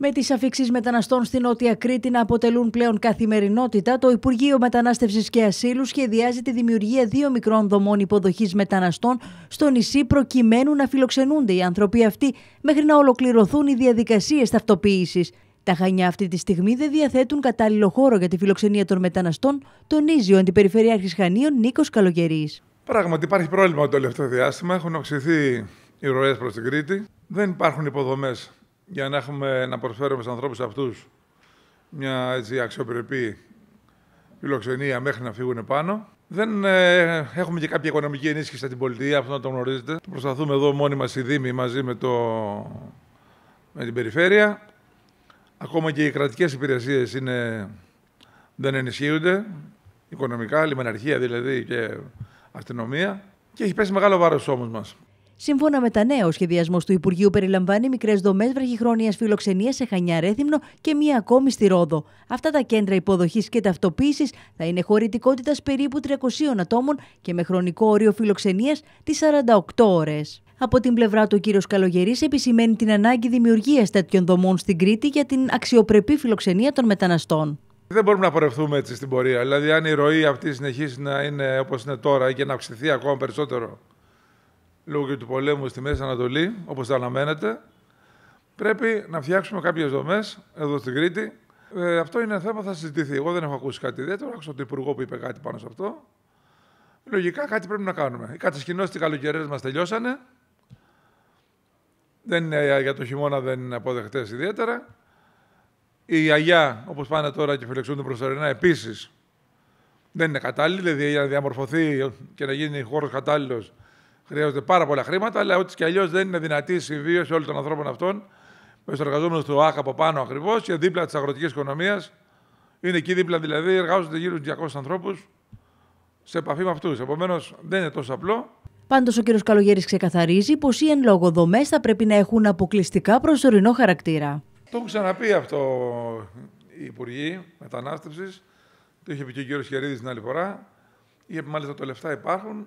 Με τις αφήξεις μεταναστών στην Νότια Κρήτη να αποτελούν πλέον καθημερινότητα, το Υπουργείο Μετανάστευσης και Ασύλου σχεδιάζει τη δημιουργία δύο μικρών δομών υποδοχής μεταναστών στο νησί, προκειμένου να φιλοξενούνται οι άνθρωποι αυτοί μέχρι να ολοκληρωθούν οι διαδικασίες ταυτοποίησης. Τα Χανιά αυτή τη στιγμή δεν διαθέτουν κατάλληλο χώρο για τη φιλοξενία των μεταναστών, τονίζει ο Αντιπεριφερειάρχης Χανίων Νίκος Καλογερής. Πράγματι, υπάρχει πρόβλημα το τελευταίο διάστημα. Έχουν αυξηθεί οι ροές προς την Κρήτη. Δεν υπάρχουν υποδομές για να, έχουμε, να προσφέρουμε στους ανθρώπους αυτούς μια έτσι, αξιοπρεπή φιλοξενία μέχρι να φύγουν πάνω. Δεν ε, έχουμε και κάποια οικονομική ενίσχυση στην πολιτεία, αυτό να το γνωρίζετε. Προσπαθούμε εδώ μόνοι μας οι Δήμοι μαζί με, το, με την περιφέρεια. Ακόμα και οι κρατικές υπηρεσίες είναι, δεν ενισχύονται οικονομικά, λιμεναρχία δηλαδή και αστυνομία. Και έχει πέσει μεγάλο βάρος στους ώμους μας. Σύμφωνα με τα νέα, ο σχεδιασμός του Υπουργείου περιλαμβάνει μικρές δομές βραχυχρόνιας φιλοξενίας σε Χανιά Ρέθυμνο και μία ακόμη στη Ρόδο. Αυτά τα κέντρα υποδοχής και ταυτοποίησης θα είναι χωρητικότητας περίπου 300 ατόμων και με χρονικό όριο φιλοξενίας τις 48 ώρες. Από την πλευρά του, ο κύριος Καλογερής επισημαίνει την ανάγκη δημιουργίας τέτοιων δομών στην Κρήτη για την αξιοπρεπή φιλοξενία των μεταναστών. Δεν μπορούμε να πορευτούμε έτσι στην πορεία. Δηλαδή, αν η ροή αυτή συνεχίσει να είναι όπως είναι τώρα και να αυξηθεί ακόμα περισσότερο λόγω και του πολέμου στη Μέση Ανατολή, όπως τα αναμένεται, πρέπει να φτιάξουμε κάποιες δομές εδώ στην Κρήτη. Ε, αυτό είναι ένα θέμα που θα συζητηθεί. Εγώ δεν έχω ακούσει κάτι ιδιαίτερο. Άκουσα τον Υπουργό που είπε κάτι πάνω σε αυτό. Λογικά κάτι πρέπει να κάνουμε. Οι κατασκηνώσεις καλοκαιρινέ μας τελειώσανε. Δεν για το χειμώνα δεν είναι αποδεκτές ιδιαίτερα. Η Αγιά, όπως πάνε τώρα και φιλεξούνται προσωρινά, επίσης δεν είναι κατάλληλη. Δηλαδή, για να διαμορφωθεί και να γίνει χώρος κατάλληλος, Χρειάζονται πάρα πολλά χρήματα, αλλά ότι και αλλιώς δεν είναι δυνατή η συμβίωση όλων των ανθρώπων αυτών με του εργαζόμενους του ΟΑΚ από πάνω ακριβώς και δίπλα της αγροτικής οικονομίας. Είναι εκεί δίπλα δηλαδή, εργάζονται γύρω 200 ανθρώπους σε επαφή με αυτούς. Επομένως δεν είναι τόσο απλό. Πάντως, ο κ. Καλογέρης ξεκαθαρίζει πως οι εν λόγω δομές θα πρέπει να έχουν αποκλειστικά προσωρινό χαρακτήρα. Το έχουν ξαναπεί αυτό οι Υπουργοί Μετανάστευσης. Το είχε πει και ο κ. Χερίδης την άλλη φορά. Είπε μάλιστα ότι τα λεφτά υπάρχουν,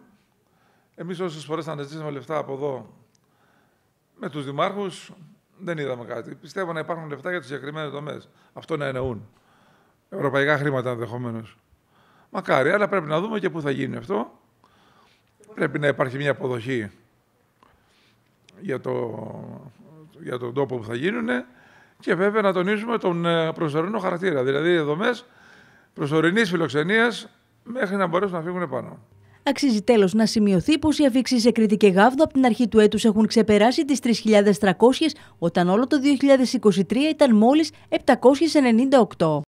εμείς όσες φορές αναζητήσαμε λεφτά από εδώ με τους δημάρχους, δεν είδαμε κάτι. Πιστεύω να υπάρχουν λεφτά για τις συγκεκριμένες δομές. Αυτό να εννοούν. Ευρωπαϊκά χρήματα ενδεχομένως. Μακάρι, αλλά πρέπει να δούμε και πού θα γίνει αυτό. Πρέπει να υπάρχει μια αποδοχή για, το, για τον τόπο που θα γίνουν και βέβαια να τονίζουμε τον ε, προσωρινό χαρακτήρα. Δηλαδή, οι δομές προσωρινής φιλοξενίας μέχρι να μπορέσουν να φύγουν πάνω. Αξίζει τέλος να σημειωθεί πως οι αφήξεις σε Κρήτη και Γάβδο από την αρχή του έτους έχουν ξεπεράσει τις 3.300, όταν όλο το 2023 ήταν μόλις 798.